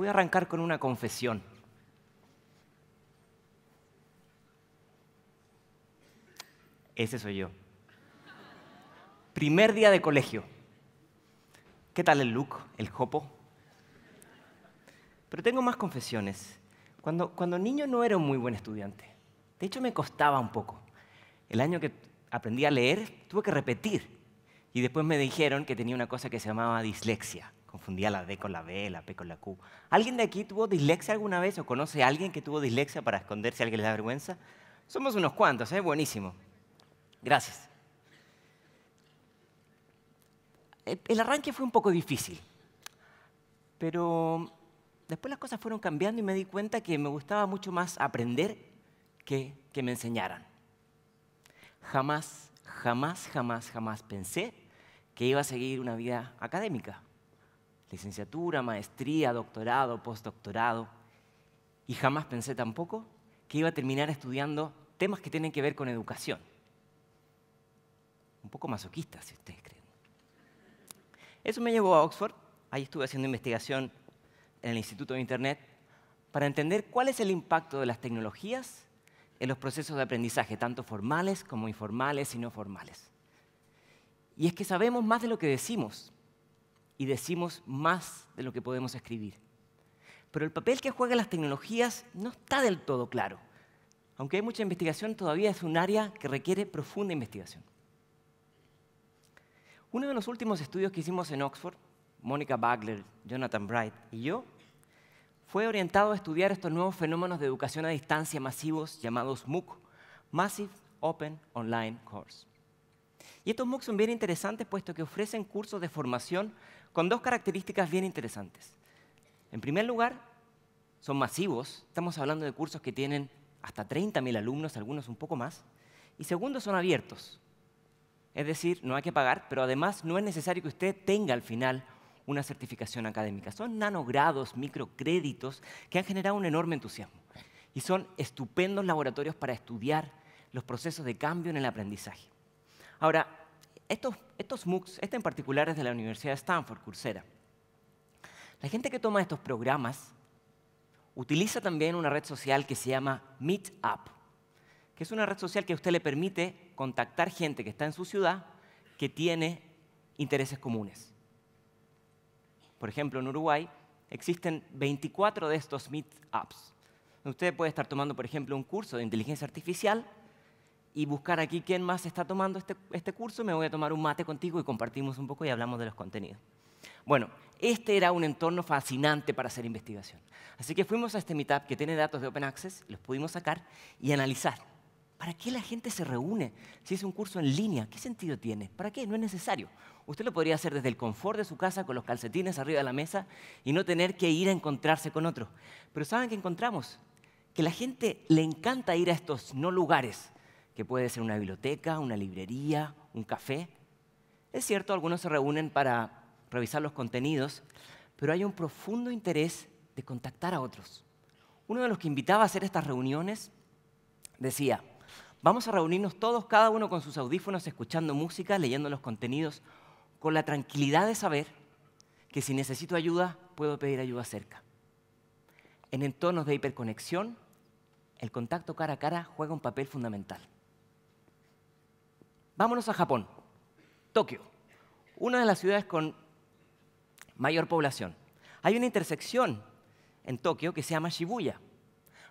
voy a arrancar con una confesión. Ese soy yo. Primer día de colegio. ¿Qué tal el look, el jopo? Pero tengo más confesiones. Cuando, cuando niño no era un muy buen estudiante. De hecho, me costaba un poco. El año que aprendí a leer, tuve que repetir. Y después me dijeron que tenía una cosa que se llamaba dislexia confundía la D con la B, la P con la Q. ¿Alguien de aquí tuvo dislexia alguna vez o conoce a alguien que tuvo dislexia para esconderse a alguien le da vergüenza? Somos unos cuantos, ¿eh? Buenísimo. Gracias. El arranque fue un poco difícil, pero después las cosas fueron cambiando y me di cuenta que me gustaba mucho más aprender que que me enseñaran. Jamás, jamás, jamás, jamás pensé que iba a seguir una vida académica licenciatura, maestría, doctorado, postdoctorado, y jamás pensé tampoco que iba a terminar estudiando temas que tienen que ver con educación. Un poco masoquista, si ustedes creen. Eso me llevó a Oxford, ahí estuve haciendo investigación en el Instituto de Internet, para entender cuál es el impacto de las tecnologías en los procesos de aprendizaje, tanto formales como informales y no formales. Y es que sabemos más de lo que decimos y decimos más de lo que podemos escribir. Pero el papel que juegan las tecnologías no está del todo claro. Aunque hay mucha investigación, todavía es un área que requiere profunda investigación. Uno de los últimos estudios que hicimos en Oxford, Mónica Bagler, Jonathan Bright y yo, fue orientado a estudiar estos nuevos fenómenos de educación a distancia masivos llamados MOOC, Massive Open Online Course. Y estos MOOC son bien interesantes puesto que ofrecen cursos de formación con dos características bien interesantes. En primer lugar, son masivos, estamos hablando de cursos que tienen hasta 30.000 alumnos, algunos un poco más, y segundo, son abiertos. Es decir, no hay que pagar, pero además no es necesario que usted tenga al final una certificación académica. Son nanogrados, microcréditos que han generado un enorme entusiasmo y son estupendos laboratorios para estudiar los procesos de cambio en el aprendizaje. Ahora, estos, MOOCs, este en particular es de la Universidad de Stanford, Coursera. La gente que toma estos programas utiliza también una red social que se llama Meetup, que es una red social que a usted le permite contactar gente que está en su ciudad que tiene intereses comunes. Por ejemplo, en Uruguay existen 24 de estos Meetups. Usted puede estar tomando, por ejemplo, un curso de inteligencia artificial y buscar aquí quién más está tomando este, este curso, me voy a tomar un mate contigo y compartimos un poco y hablamos de los contenidos. Bueno, este era un entorno fascinante para hacer investigación. Así que fuimos a este meetup que tiene datos de Open Access, los pudimos sacar y analizar. ¿Para qué la gente se reúne si es un curso en línea? ¿Qué sentido tiene? ¿Para qué? No es necesario. Usted lo podría hacer desde el confort de su casa con los calcetines arriba de la mesa y no tener que ir a encontrarse con otros. Pero ¿saben qué encontramos? Que la gente le encanta ir a estos no lugares, que puede ser una biblioteca, una librería, un café. Es cierto, algunos se reúnen para revisar los contenidos, pero hay un profundo interés de contactar a otros. Uno de los que invitaba a hacer estas reuniones decía, vamos a reunirnos todos, cada uno con sus audífonos, escuchando música, leyendo los contenidos, con la tranquilidad de saber que si necesito ayuda, puedo pedir ayuda cerca. En entornos de hiperconexión, el contacto cara a cara juega un papel fundamental. Vámonos a Japón, Tokio, una de las ciudades con mayor población. Hay una intersección en Tokio que se llama Shibuya.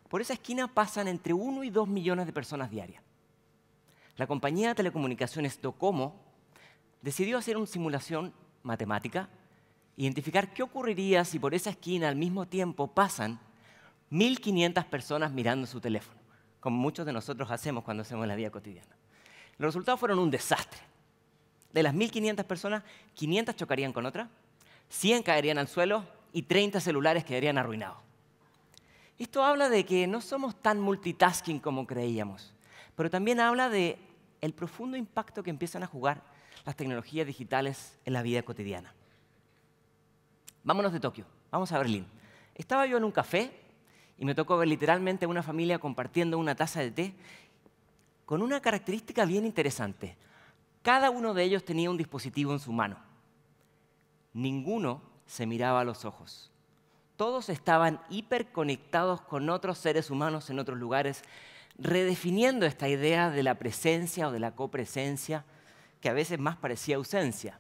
Por esa esquina pasan entre 1 y 2 millones de personas diarias. La compañía de telecomunicaciones Docomo decidió hacer una simulación matemática, identificar qué ocurriría si por esa esquina al mismo tiempo pasan 1.500 personas mirando su teléfono, como muchos de nosotros hacemos cuando hacemos la vida cotidiana. Los resultados fueron un desastre. De las 1.500 personas, 500 chocarían con otra, 100 caerían al suelo y 30 celulares quedarían arruinados. Esto habla de que no somos tan multitasking como creíamos, pero también habla de el profundo impacto que empiezan a jugar las tecnologías digitales en la vida cotidiana. Vámonos de Tokio, vamos a Berlín. Estaba yo en un café y me tocó ver literalmente a una familia compartiendo una taza de té con una característica bien interesante. Cada uno de ellos tenía un dispositivo en su mano. Ninguno se miraba a los ojos. Todos estaban hiperconectados con otros seres humanos en otros lugares, redefiniendo esta idea de la presencia o de la copresencia, que a veces más parecía ausencia.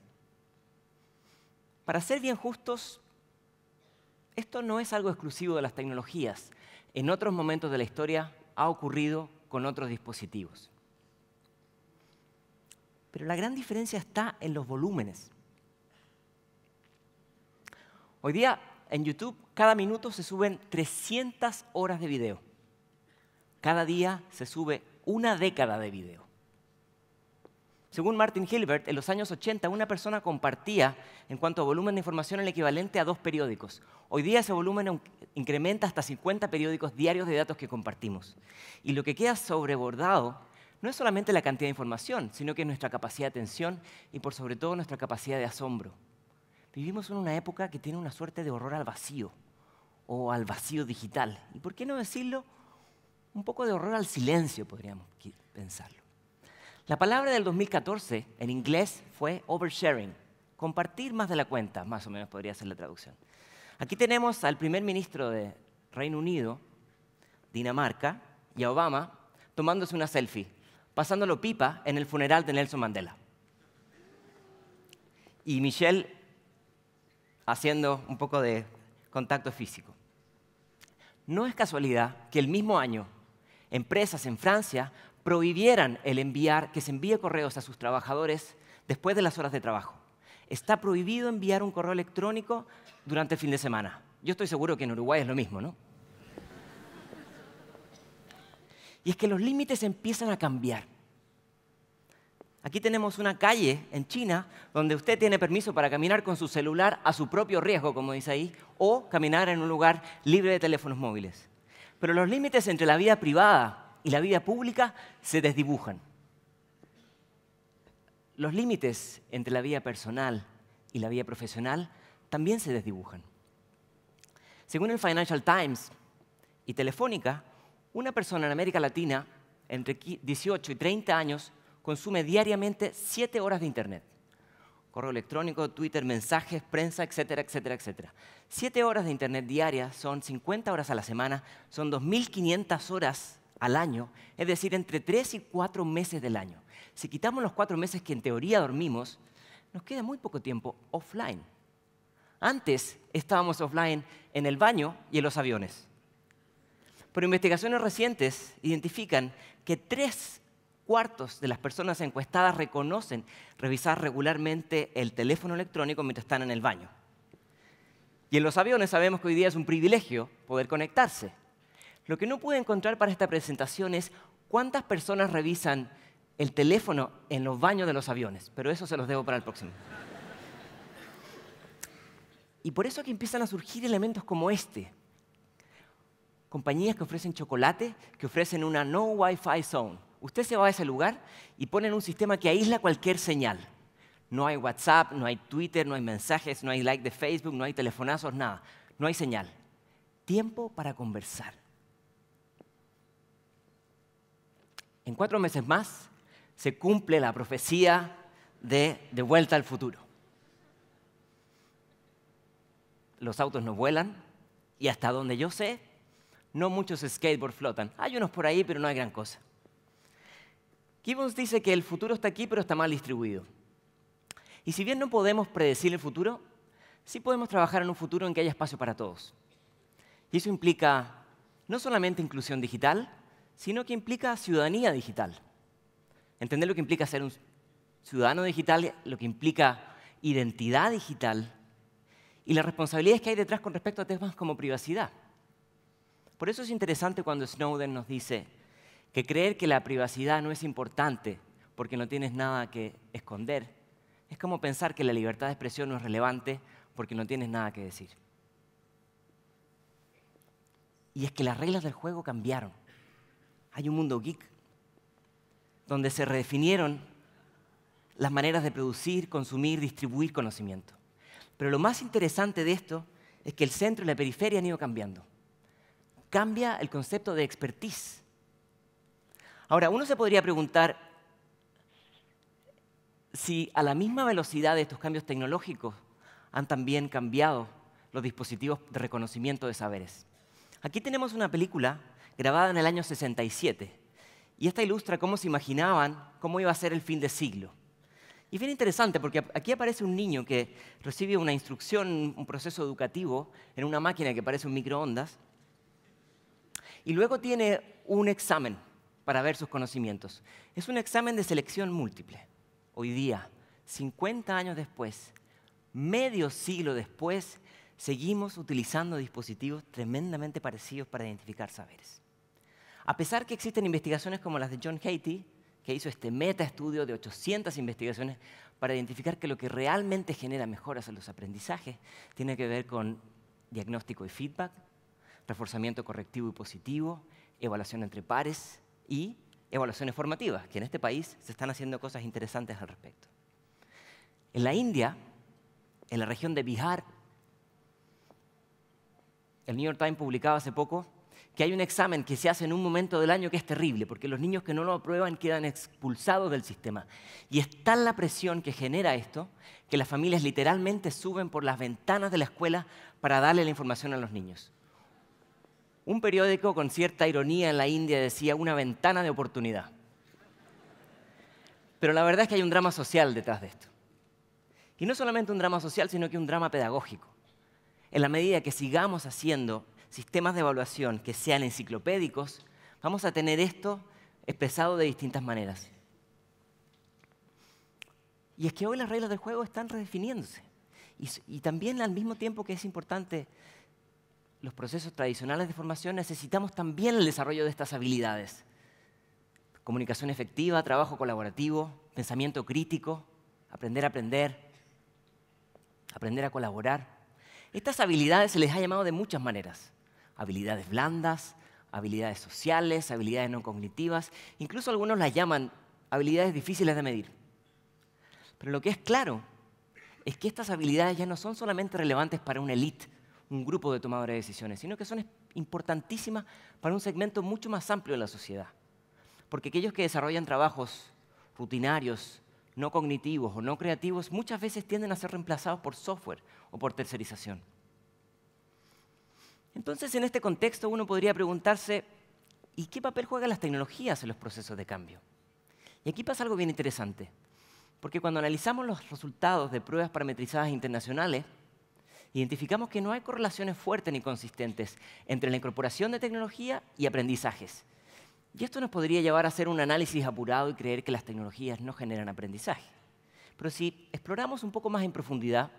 Para ser bien justos, esto no es algo exclusivo de las tecnologías. En otros momentos de la historia ha ocurrido con otros dispositivos. Pero la gran diferencia está en los volúmenes. Hoy día en YouTube cada minuto se suben 300 horas de video. Cada día se sube una década de video. Según Martin Hilbert, en los años 80 una persona compartía en cuanto a volumen de información el equivalente a dos periódicos. Hoy día ese volumen incrementa hasta 50 periódicos diarios de datos que compartimos. Y lo que queda sobrebordado no es solamente la cantidad de información, sino que es nuestra capacidad de atención y por sobre todo nuestra capacidad de asombro. Vivimos en una época que tiene una suerte de horror al vacío o al vacío digital. ¿Y por qué no decirlo? Un poco de horror al silencio, podríamos pensarlo. La palabra del 2014 en inglés fue oversharing, compartir más de la cuenta, más o menos podría ser la traducción. Aquí tenemos al primer ministro de Reino Unido, Dinamarca, y a Obama tomándose una selfie, pasándolo pipa en el funeral de Nelson Mandela. Y Michelle haciendo un poco de contacto físico. No es casualidad que el mismo año, empresas en Francia prohibieran el enviar, que se envíe correos a sus trabajadores después de las horas de trabajo. Está prohibido enviar un correo electrónico durante el fin de semana. Yo estoy seguro que en Uruguay es lo mismo, ¿no? Y es que los límites empiezan a cambiar. Aquí tenemos una calle en China donde usted tiene permiso para caminar con su celular a su propio riesgo, como dice ahí, o caminar en un lugar libre de teléfonos móviles. Pero los límites entre la vida privada y la vida pública se desdibujan. Los límites entre la vida personal y la vida profesional también se desdibujan. Según el Financial Times y Telefónica, una persona en América Latina entre 18 y 30 años consume diariamente 7 horas de Internet. Correo electrónico, Twitter, mensajes, prensa, etcétera, etcétera, etcétera. 7 horas de Internet diarias son 50 horas a la semana, son 2.500 horas al año, es decir, entre tres y cuatro meses del año. Si quitamos los cuatro meses que en teoría dormimos, nos queda muy poco tiempo offline. Antes estábamos offline en el baño y en los aviones. Pero investigaciones recientes identifican que tres cuartos de las personas encuestadas reconocen revisar regularmente el teléfono electrónico mientras están en el baño. Y en los aviones sabemos que hoy día es un privilegio poder conectarse. Lo que no pude encontrar para esta presentación es cuántas personas revisan el teléfono en los baños de los aviones, pero eso se los debo para el próximo. Y por eso que empiezan a surgir elementos como este. Compañías que ofrecen chocolate, que ofrecen una no Wi-Fi zone. Usted se va a ese lugar y ponen un sistema que aísla cualquier señal. No hay WhatsApp, no hay Twitter, no hay mensajes, no hay like de Facebook, no hay telefonazos, nada. No hay señal. Tiempo para conversar. en cuatro meses más se cumple la profecía de, de vuelta al futuro. Los autos no vuelan y hasta donde yo sé, no muchos skateboard flotan. Hay unos por ahí, pero no hay gran cosa. Gibbons dice que el futuro está aquí, pero está mal distribuido. Y si bien no podemos predecir el futuro, sí podemos trabajar en un futuro en que haya espacio para todos. Y eso implica no solamente inclusión digital, sino que implica ciudadanía digital. Entender lo que implica ser un ciudadano digital, lo que implica identidad digital y las responsabilidades que hay detrás con respecto a temas como privacidad. Por eso es interesante cuando Snowden nos dice que creer que la privacidad no es importante porque no tienes nada que esconder es como pensar que la libertad de expresión no es relevante porque no tienes nada que decir. Y es que las reglas del juego cambiaron hay un mundo geek donde se redefinieron las maneras de producir, consumir, distribuir conocimiento. Pero lo más interesante de esto es que el centro y la periferia han ido cambiando. Cambia el concepto de expertise. Ahora, uno se podría preguntar si a la misma velocidad de estos cambios tecnológicos han también cambiado los dispositivos de reconocimiento de saberes. Aquí tenemos una película grabada en el año 67. Y esta ilustra cómo se imaginaban cómo iba a ser el fin de siglo. Y es bien interesante porque aquí aparece un niño que recibe una instrucción, un proceso educativo en una máquina que parece un microondas. Y luego tiene un examen para ver sus conocimientos. Es un examen de selección múltiple. Hoy día, 50 años después, medio siglo después, seguimos utilizando dispositivos tremendamente parecidos para identificar saberes a pesar que existen investigaciones como las de John Haiti, que hizo este meta estudio de 800 investigaciones para identificar que lo que realmente genera mejoras en los aprendizajes tiene que ver con diagnóstico y feedback, reforzamiento correctivo y positivo, evaluación entre pares y evaluaciones formativas, que en este país se están haciendo cosas interesantes al respecto. En la India, en la región de Bihar, el New York Times publicaba hace poco que hay un examen que se hace en un momento del año que es terrible, porque los niños que no lo aprueban quedan expulsados del sistema. Y es tal la presión que genera esto que las familias literalmente suben por las ventanas de la escuela para darle la información a los niños. Un periódico con cierta ironía en la India decía una ventana de oportunidad. Pero la verdad es que hay un drama social detrás de esto. Y no solamente un drama social, sino que un drama pedagógico. En la medida que sigamos haciendo sistemas de evaluación que sean enciclopédicos, vamos a tener esto expresado de distintas maneras. Y es que hoy las reglas del juego están redefiniéndose. Y, y también al mismo tiempo que es importante los procesos tradicionales de formación, necesitamos también el desarrollo de estas habilidades. Comunicación efectiva, trabajo colaborativo, pensamiento crítico, aprender a aprender, aprender a colaborar. Estas habilidades se les ha llamado de muchas maneras habilidades blandas, habilidades sociales, habilidades no cognitivas, incluso algunos las llaman habilidades difíciles de medir. Pero lo que es claro es que estas habilidades ya no son solamente relevantes para una élite, un grupo de tomadores de decisiones, sino que son importantísimas para un segmento mucho más amplio de la sociedad. Porque aquellos que desarrollan trabajos rutinarios, no cognitivos o no creativos, muchas veces tienden a ser reemplazados por software o por tercerización. Entonces, en este contexto, uno podría preguntarse, ¿y qué papel juegan las tecnologías en los procesos de cambio? Y aquí pasa algo bien interesante, porque cuando analizamos los resultados de pruebas parametrizadas internacionales, identificamos que no hay correlaciones fuertes ni consistentes entre la incorporación de tecnología y aprendizajes. Y esto nos podría llevar a hacer un análisis apurado y creer que las tecnologías no generan aprendizaje. Pero si exploramos un poco más en profundidad,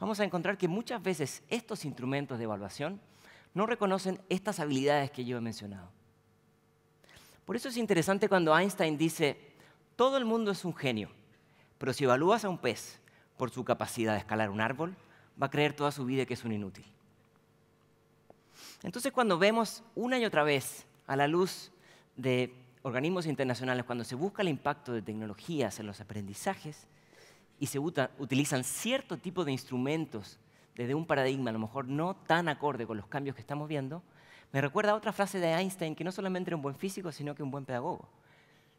vamos a encontrar que muchas veces estos instrumentos de evaluación no reconocen estas habilidades que yo he mencionado. Por eso es interesante cuando Einstein dice, todo el mundo es un genio, pero si evalúas a un pez por su capacidad de escalar un árbol, va a creer toda su vida que es un inútil. Entonces cuando vemos una y otra vez a la luz de organismos internacionales, cuando se busca el impacto de tecnologías en los aprendizajes y se utilizan cierto tipo de instrumentos desde un paradigma a lo mejor no tan acorde con los cambios que estamos viendo, me recuerda a otra frase de Einstein que no solamente era un buen físico, sino que un buen pedagogo.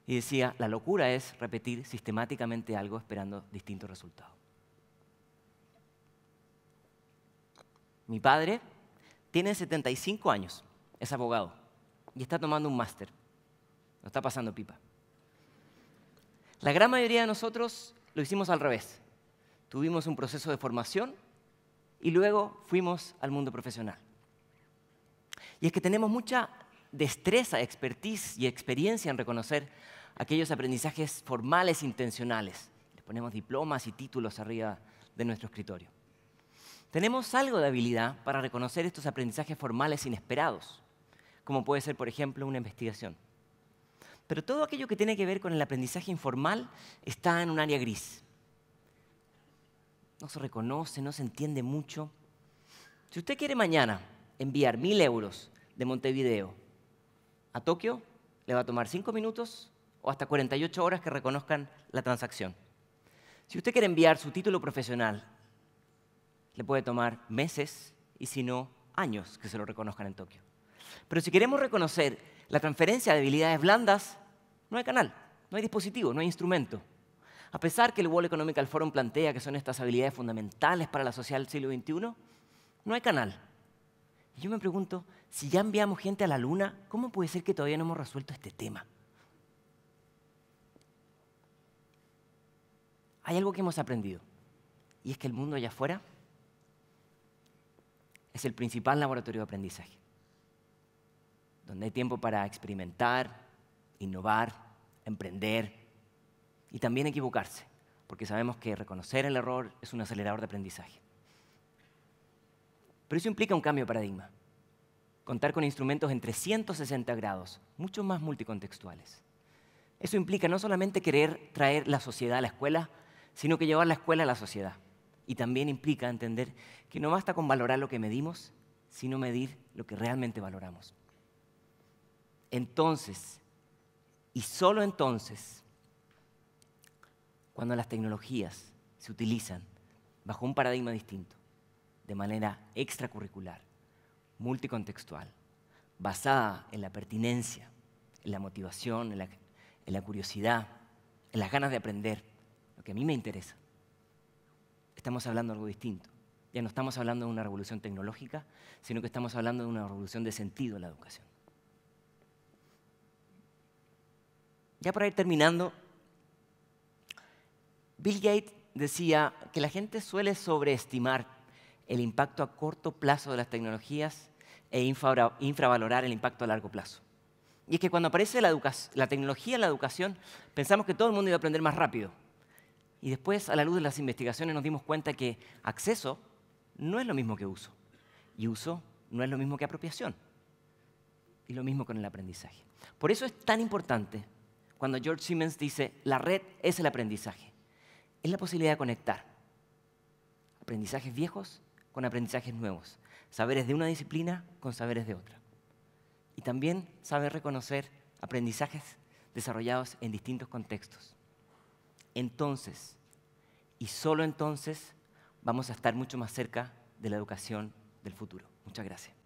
Y decía, la locura es repetir sistemáticamente algo esperando distintos resultados. Mi padre tiene 75 años, es abogado y está tomando un máster. Lo está pasando pipa. La gran mayoría de nosotros lo hicimos al revés. Tuvimos un proceso de formación y luego fuimos al mundo profesional. Y es que tenemos mucha destreza, expertise y experiencia en reconocer aquellos aprendizajes formales intencionales. Le ponemos diplomas y títulos arriba de nuestro escritorio. Tenemos algo de habilidad para reconocer estos aprendizajes formales inesperados, como puede ser, por ejemplo, una investigación. Pero todo aquello que tiene que ver con el aprendizaje informal está en un área gris no se reconoce, no se entiende mucho. Si usted quiere mañana enviar mil euros de Montevideo a Tokio, le va a tomar cinco minutos o hasta 48 horas que reconozcan la transacción. Si usted quiere enviar su título profesional, le puede tomar meses y si no, años que se lo reconozcan en Tokio. Pero si queremos reconocer la transferencia de habilidades blandas, no hay canal, no hay dispositivo, no hay instrumento. A pesar que el World Economic Forum plantea que son estas habilidades fundamentales para la sociedad del siglo XXI, no hay canal. Y yo me pregunto, si ya enviamos gente a la Luna, ¿cómo puede ser que todavía no hemos resuelto este tema? Hay algo que hemos aprendido, y es que el mundo allá afuera es el principal laboratorio de aprendizaje, donde hay tiempo para experimentar, innovar, emprender, y también equivocarse, porque sabemos que reconocer el error es un acelerador de aprendizaje. Pero eso implica un cambio de paradigma. Contar con instrumentos en 360 grados, mucho más multicontextuales. Eso implica no solamente querer traer la sociedad a la escuela, sino que llevar la escuela a la sociedad. Y también implica entender que no basta con valorar lo que medimos, sino medir lo que realmente valoramos. Entonces, y solo entonces, cuando las tecnologías se utilizan bajo un paradigma distinto, de manera extracurricular, multicontextual, basada en la pertinencia, en la motivación, en la, curiosidad, en las ganas de aprender, lo que a mí me interesa. Estamos hablando de algo distinto. Ya no estamos hablando de una revolución tecnológica, sino que estamos hablando de una revolución de sentido en la educación. Ya para ir terminando, Bill Gates decía que la gente suele sobreestimar el impacto a corto plazo de las tecnologías e infravalorar el impacto a largo plazo. Y es que cuando aparece la, la, tecnología en la educación, pensamos que todo el mundo iba a aprender más rápido. Y después, a la luz de las investigaciones, nos dimos cuenta que acceso no es lo mismo que uso. Y uso no es lo mismo que apropiación. Y lo mismo con el aprendizaje. Por eso es tan importante cuando George Simmons dice, la red es el aprendizaje es la posibilidad de conectar aprendizajes viejos con aprendizajes nuevos, saberes de una disciplina con saberes de otra. Y también saber reconocer aprendizajes desarrollados en distintos contextos. Entonces, y solo entonces, vamos a estar mucho más cerca de la educación del futuro. Muchas gracias.